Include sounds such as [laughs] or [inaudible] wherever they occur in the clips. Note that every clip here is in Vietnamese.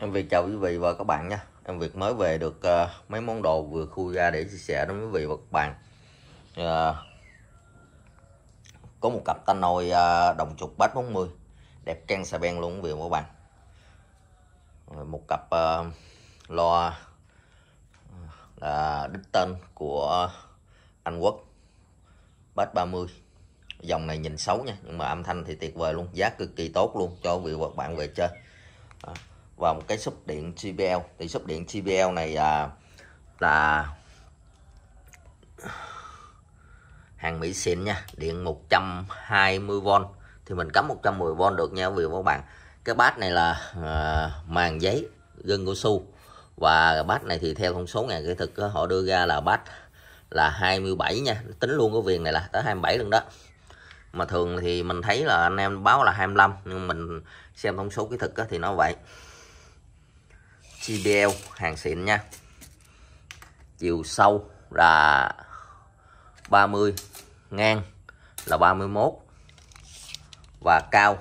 Em Việt chào quý vị và các bạn nha Em Việt mới về được uh, mấy món đồ vừa khui ra để chia sẻ đến quý vị và các bạn uh, Có một cặp tanh nồi uh, ờ, đồng trục bát 40 Đẹp trang xà beng luôn quý vị và các bạn Một cặp uh, lo là đích tên của Anh Quốc Bát 30 Dòng này nhìn xấu nha Nhưng mà âm thanh thì tuyệt vời luôn Giá cực kỳ tốt luôn cho quý vị và các bạn về chơi uh và một cái súp điện JBL thì súp điện JBL này à, là hàng Mỹ xịn nha điện 120V thì mình cắm 110V được nha vì các bạn cái bát này là à, màng giấy gân cao su và bát này thì theo thông số nhà kỹ thuật họ đưa ra là bát là 27 nha tính luôn cái viền này là tới 27 luôn đó mà thường thì mình thấy là anh em báo là 25 nhưng mình xem thông số kỹ thuật thì nó vậy JBL hàng xịn nha chiều sâu là 30 ngang là 31 và cao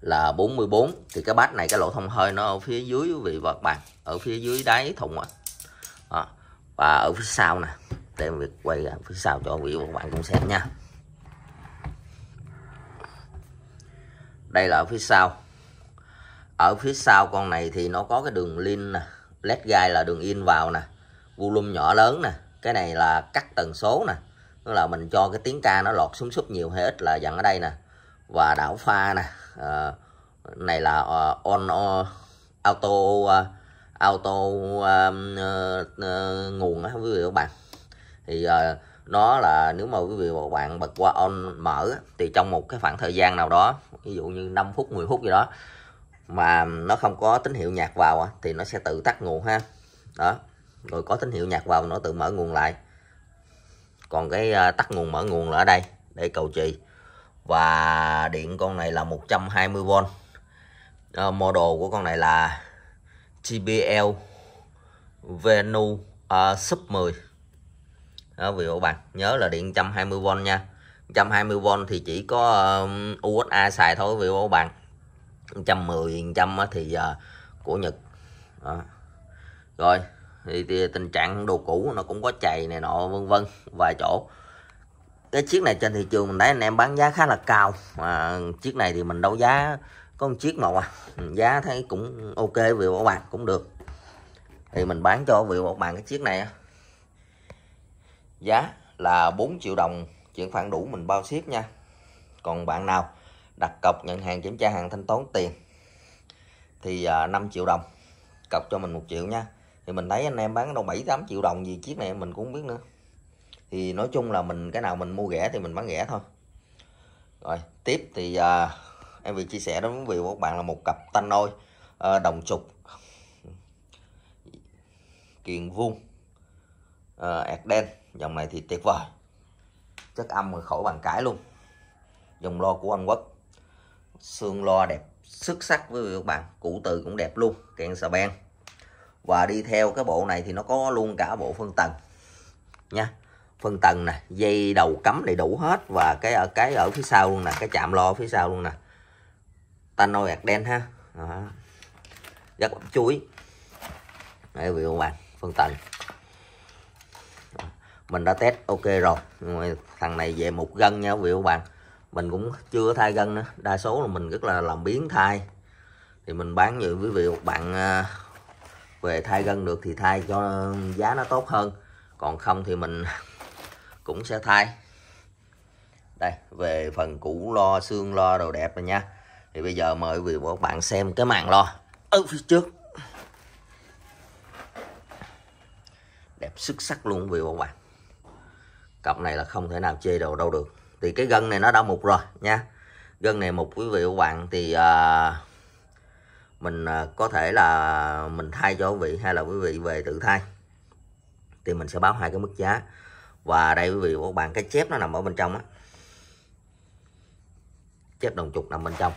là 44 thì cái bát này cái lỗ thông hơi nó ở phía dưới vị vật bàn, ở phía dưới đáy thùng á à. và ở phía sau nè để việc quay ra phía sau cho quý vị và các bạn cũng xem nha đây là ở phía sau ở phía sau con này thì nó có cái đường lin nè led gai là đường in vào nè volume nhỏ lớn nè cái này là cắt tần số nè tức là mình cho cái tiếng ca nó lọt xuống súp nhiều hay ít là dặn ở đây nè và đảo pha nè à, này là ờ, on, on ờ, auto auto um, uh, uh, nguồn á quý vị các bạn thì uh, nó là nếu mà quý vị và bạn bật qua on mở thì trong một cái khoảng thời gian nào đó ví dụ như 5 phút 10 phút gì đó mà nó không có tín hiệu nhạc vào thì nó sẽ tự tắt nguồn ha đó rồi có tín hiệu nhạc vào nó tự mở nguồn lại còn cái à, tắt nguồn mở nguồn là ở đây đây cầu chì và điện con này là 120V uh, ờ, model của con này là JBL Venu uh, Sub 10 đó vì các bạn nhớ là điện 120V nha 120V thì chỉ có uh, USA xài thôi vì các bạn 110 trăm thì của Nhật đó. rồi thì, thì tình trạng đồ cũ nó cũng có chày này nọ vân vân vài chỗ cái chiếc này trên thị trường mình thấy anh em bán giá khá là cao mà chiếc này thì mình đấu giá có một chiếc màu à giá thấy cũng ok vì bảo bạn cũng được thì mình bán cho vị bảo bạn cái chiếc này giá là 4 triệu đồng chuyển khoản đủ mình bao ship nha còn bạn nào đặt cọc nhận hàng kiểm tra hàng thanh toán tiền thì à, 5 triệu đồng cọc cho mình một triệu nha thì mình thấy anh em bán đâu 7 8 triệu đồng gì chiếc này mình cũng không biết nữa thì nói chung là mình cái nào mình mua rẻ thì mình bán rẻ thôi rồi tiếp thì à, em vừa chia sẻ đó quý vị các bạn là một cặp tanh nôi à, ờ, đồng trục kiền vuông à, ẹt đen dòng này thì tuyệt vời chất âm khỏi bàn cãi luôn dòng lo của Anh Quốc xương lo đẹp xuất sắc với các bạn cụ từ cũng đẹp luôn kẹn xà beng và đi theo cái bộ này thì nó có luôn cả bộ phân tầng nha phân tầng nè dây đầu cắm đầy đủ hết và cái ở cái ở phía sau luôn nè cái chạm lo phía sau luôn nè tanoi hạt đen ha Đó. gắt bắp chuối đấy quý các bạn phân tầng mình đã test ok rồi thằng này về một gân nha quý vị các bạn mình cũng chưa thay gân nữa đa số là mình rất là làm biến thay, thì mình bán như quý vị một bạn à, về thay gân được thì thay cho giá nó tốt hơn còn không thì mình [laughs] cũng sẽ thay đây về phần cũ lo xương lo đồ đẹp rồi nha thì bây giờ mời quý vị và các bạn xem cái màn lo ở phía trước đẹp xuất sắc luôn quý vị và các bạn cặp này là không thể nào chê đầu đâu được thì cái gân này nó đã mục rồi nha gân này mục quý vị của bạn thì à, mình à, có thể là mình thay cho quý vị hay là quý vị về tự thay thì mình sẽ báo hai cái mức giá và đây quý vị của bạn cái chép nó nằm ở bên trong á chép đồng trục nằm bên trong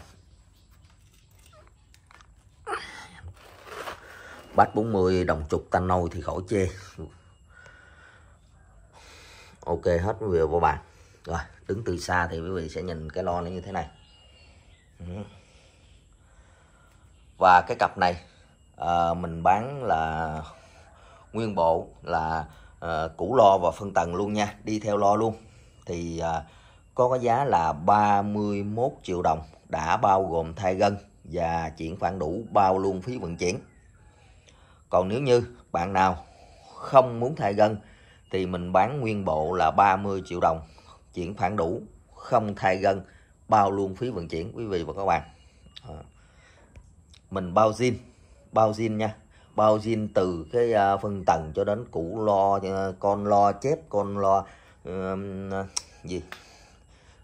bát 40 đồng trục tanh nôi thì khỏi chê ok hết quý vị và bạn rồi đứng từ xa thì quý vị sẽ nhìn cái lon nó như thế này ừ. và cái cặp này à, mình bán là nguyên bộ là à, củ lo và phân tầng luôn nha đi theo lo luôn thì à, có cái giá là 31 triệu đồng đã bao gồm thay gân và chuyển khoản đủ bao luôn phí vận chuyển còn nếu như bạn nào không muốn thay gân thì mình bán nguyên bộ là 30 triệu đồng chuyển khoản đủ không thay gân bao luôn phí vận chuyển quý vị và các bạn à. mình bao zin bao zin nha bao zin từ cái à, phân tầng cho đến củ lo à, con lo chép con lo uh, gì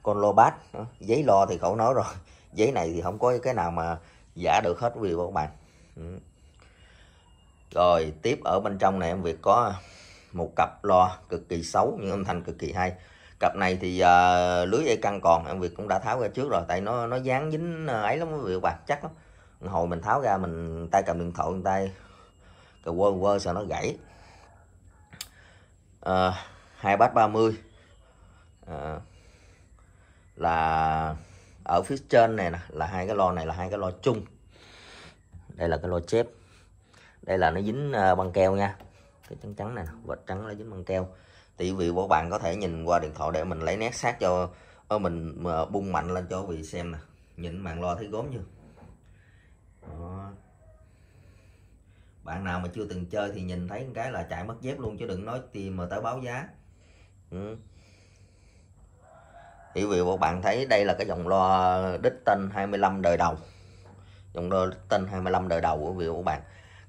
con lo bát ờ, giấy lo thì khẩu nói rồi [laughs] giấy này thì không có cái nào mà giả được hết quý vị và các bạn ừ. rồi tiếp ở bên trong này em việc có một cặp lo cực kỳ xấu nhưng âm thanh cực kỳ hay cặp này thì uh, lưới dây căng còn em việt cũng đã tháo ra trước rồi tại nó nó dán dính ờ, ấy lắm quý vị các chắc lắm hồi mình tháo ra mình tay cầm điện thoại tay cầm quơ quơ sợ nó gãy ờ, hai bát ba mươi là ở phía trên này nè là hai cái lo này là hai cái lo chung đây là cái lo chép đây là nó dính băng keo nha cái trắng trắng này nè vệt trắng nó dính băng keo thì vị của bạn có thể nhìn qua điện thoại để mình lấy nét sát cho ở ờ, mình mà ờ, bung mạnh lên cho vị xem nè nhìn màn loa thấy gốm chưa Đó. bạn nào mà chưa từng chơi thì nhìn thấy cái là chạy mất dép luôn chứ đừng nói tìm mà tới báo giá ừ. thì vì các bạn thấy đây là cái dòng loa đích tên 25 đời đầu dòng loa đích tên 25 đời đầu của vị của bạn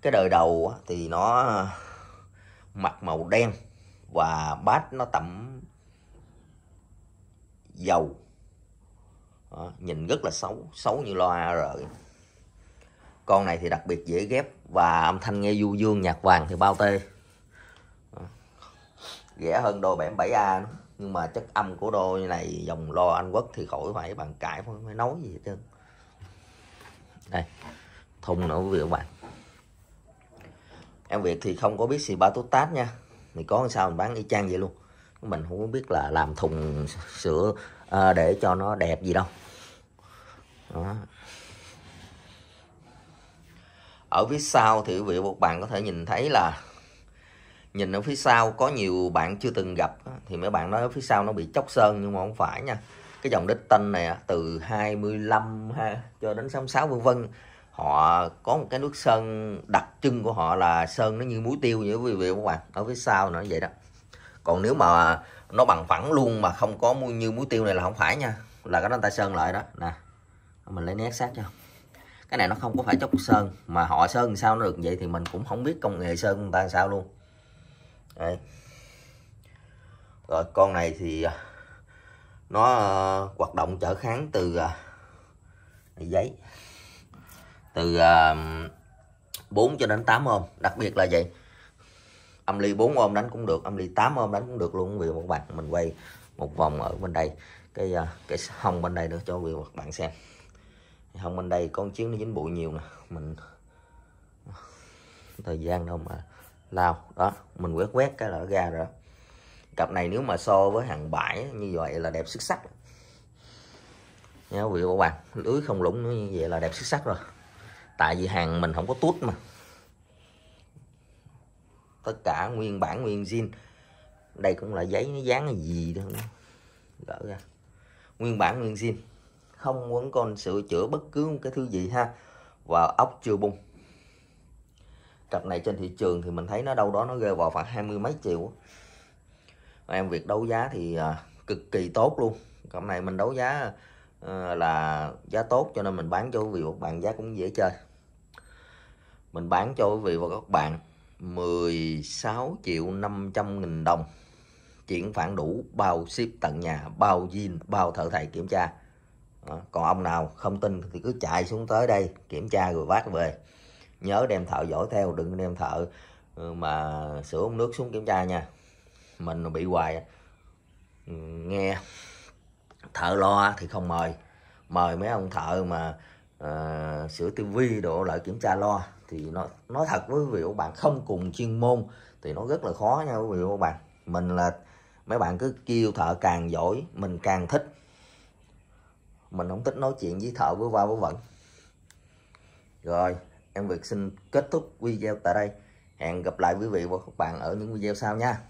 cái đời đầu thì nó ờ, mặt màu đen và bát nó tẩm dầu đó, ờ, nhìn rất là xấu xấu như loa AR con này thì đặc biệt dễ ghép và âm thanh nghe du dương nhạc vàng thì bao tê ờ, rẻ hơn đôi 77A nữa. nhưng mà chất âm của đôi này dòng lo Anh Quốc thì khỏi phải bàn cãi không phải nói gì hết trơn đây thùng nữa quý vị các bạn em Việt thì không có biết gì ba tút tát nha thì có sao mình bán y chang vậy luôn mình không biết là làm thùng sữa à, để cho nó đẹp gì đâu đó. ở phía sau thì quý vị một bạn có thể nhìn thấy là nhìn ở phía sau có nhiều bạn chưa từng gặp thì mấy bạn nói ở phía sau nó bị chóc sơn nhưng mà không phải nha cái dòng đích tân này từ 25 ha, cho đến 66 vân vân họ có một cái nước sơn đặc trưng của họ là sơn nó như muối tiêu như quý vị các bạn ở phía sau nữa vậy đó còn nếu mà nó bằng phẳng luôn mà không có như muối tiêu này là không phải nha là cái nó ta sơn lại đó nè mình lấy nét sát cho cái này nó không có phải chốc sơn mà họ sơn sao nó được vậy thì mình cũng không biết công nghệ sơn người ta sao luôn Đây. rồi con này thì à, nó à, hoạt động trở kháng từ à, giấy từ uh, um, 4 cho đến 8 ôm đặc biệt là vậy âm ly 4 ôm đánh cũng được âm ly 8 ôm đánh cũng được luôn Vì các bạn mình quay một vòng ở bên đây cái uh, cái hông bên đây nữa cho quý vị các bạn xem hông bên đây con chiếu nó dính bụi nhiều nè mình thời gian đâu mà lao đó mình quét quét cái là nó ra rồi cặp này nếu mà so với hàng bãi như vậy là đẹp xuất sắc nha quý vị các bạn lưới không lũng nữa như vậy là đẹp xuất sắc rồi tại vì hàng mình không có tút mà tất cả nguyên bản nguyên zin đây cũng là giấy nó dán cái gì đâu gỡ ra nguyên bản nguyên zin không muốn con sửa chữa bất cứ một cái thứ gì ha và ốc chưa bung cặp này trên thị trường thì mình thấy nó đâu đó nó rơi vào khoảng hai mươi mấy triệu em việc đấu giá thì à, cực kỳ tốt luôn cặp này mình đấu giá à, là giá tốt cho nên mình bán cho quý vị một bạn giá cũng dễ chơi mình bán cho quý vị và các bạn 16 triệu 500 nghìn đồng chuyển khoản đủ bao ship tận nhà bao zin bao thợ thầy kiểm tra đó. còn ông nào không tin thì cứ chạy xuống tới đây kiểm tra rồi vác về nhớ đem thợ giỏi theo đừng đem thợ ừ, mà sửa ống nước xuống kiểm tra nha mình bị hoài ừ, nghe thợ lo thì không mời mời mấy ông thợ mà à, sửa tư vi độ lại kiểm tra lo thì nó nói thật với quý vị các bạn không cùng chuyên môn thì nó rất là khó nha quý vị các bạn mình là mấy bạn cứ kêu thợ càng giỏi mình càng thích mình không thích nói chuyện với thợ với va với vận rồi em việc xin kết thúc video tại đây hẹn gặp lại quý vị và các bạn ở những video sau nha